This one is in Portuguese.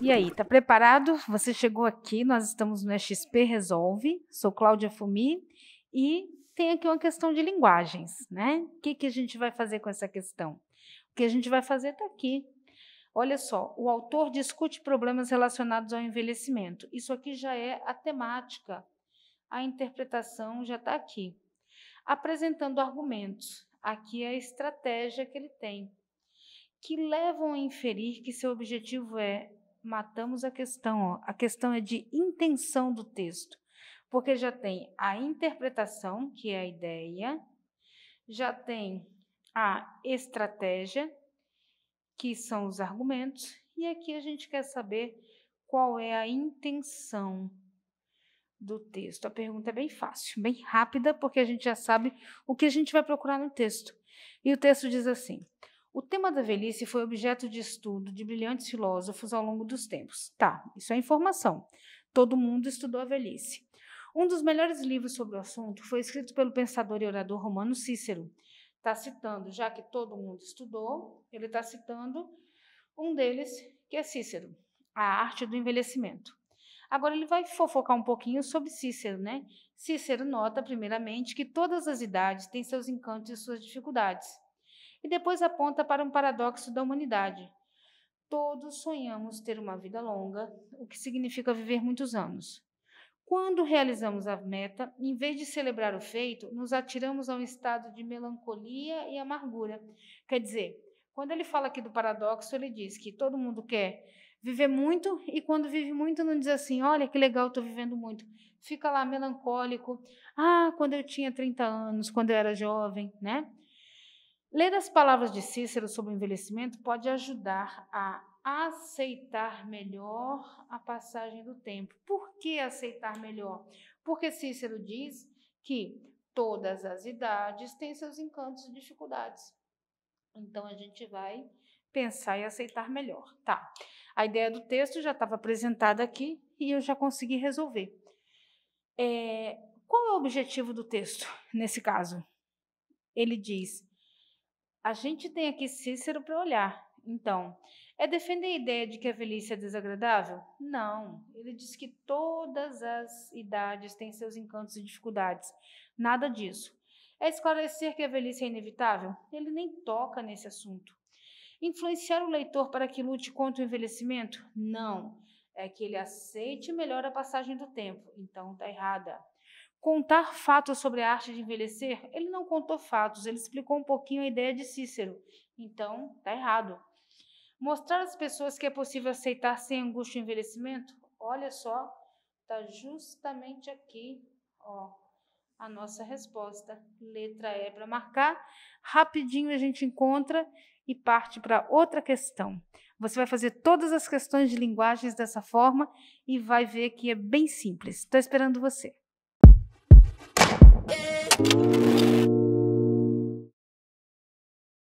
E aí, tá preparado? Você chegou aqui, nós estamos no XP Resolve. Sou Cláudia Fumi e tem aqui uma questão de linguagens, né? O que, que a gente vai fazer com essa questão? O que a gente vai fazer está aqui. Olha só, o autor discute problemas relacionados ao envelhecimento. Isso aqui já é a temática, a interpretação já está aqui. Apresentando argumentos. Aqui é a estratégia que ele tem, que levam a inferir que seu objetivo é matamos a questão. Ó. A questão é de intenção do texto, porque já tem a interpretação, que é a ideia, já tem a estratégia, que são os argumentos, e aqui a gente quer saber qual é a intenção do texto. A pergunta é bem fácil, bem rápida, porque a gente já sabe o que a gente vai procurar no texto. E o texto diz assim: o tema da velhice foi objeto de estudo de brilhantes filósofos ao longo dos tempos. Tá, isso é informação. Todo mundo estudou a velhice. Um dos melhores livros sobre o assunto foi escrito pelo pensador e orador romano Cícero. Está citando, já que todo mundo estudou, ele está citando um deles, que é Cícero, A Arte do Envelhecimento. Agora ele vai fofocar um pouquinho sobre Cícero, né? Cícero nota, primeiramente, que todas as idades têm seus encantos e suas dificuldades e depois aponta para um paradoxo da humanidade. Todos sonhamos ter uma vida longa, o que significa viver muitos anos. Quando realizamos a meta, em vez de celebrar o feito, nos atiramos a um estado de melancolia e amargura. Quer dizer, quando ele fala aqui do paradoxo, ele diz que todo mundo quer viver muito e quando vive muito não diz assim, olha que legal, estou vivendo muito. Fica lá melancólico. Ah, quando eu tinha 30 anos, quando eu era jovem, né? Ler as palavras de Cícero sobre o envelhecimento pode ajudar a aceitar melhor a passagem do tempo. Por que aceitar melhor? Porque Cícero diz que todas as idades têm seus encantos e dificuldades. Então a gente vai pensar e aceitar melhor. Tá. A ideia do texto já estava apresentada aqui e eu já consegui resolver. É, qual é o objetivo do texto nesse caso? Ele diz: a gente tem aqui Cícero para olhar. Então, é defender a ideia de que a velhice é desagradável? Não. Ele diz que todas as idades têm seus encantos e dificuldades. Nada disso. É esclarecer que a velhice é inevitável? Ele nem toca nesse assunto. Influenciar o leitor para que lute contra o envelhecimento? Não. É que ele aceite melhor a passagem do tempo. Então, está errada contar fatos sobre a arte de envelhecer, ele não contou fatos, ele explicou um pouquinho a ideia de Cícero. Então, tá errado. Mostrar às pessoas que é possível aceitar sem angústia o envelhecimento, olha só, tá justamente aqui, ó, a nossa resposta. Letra E para marcar. Rapidinho a gente encontra e parte para outra questão. Você vai fazer todas as questões de linguagens dessa forma e vai ver que é bem simples. Estou esperando você. Yeah.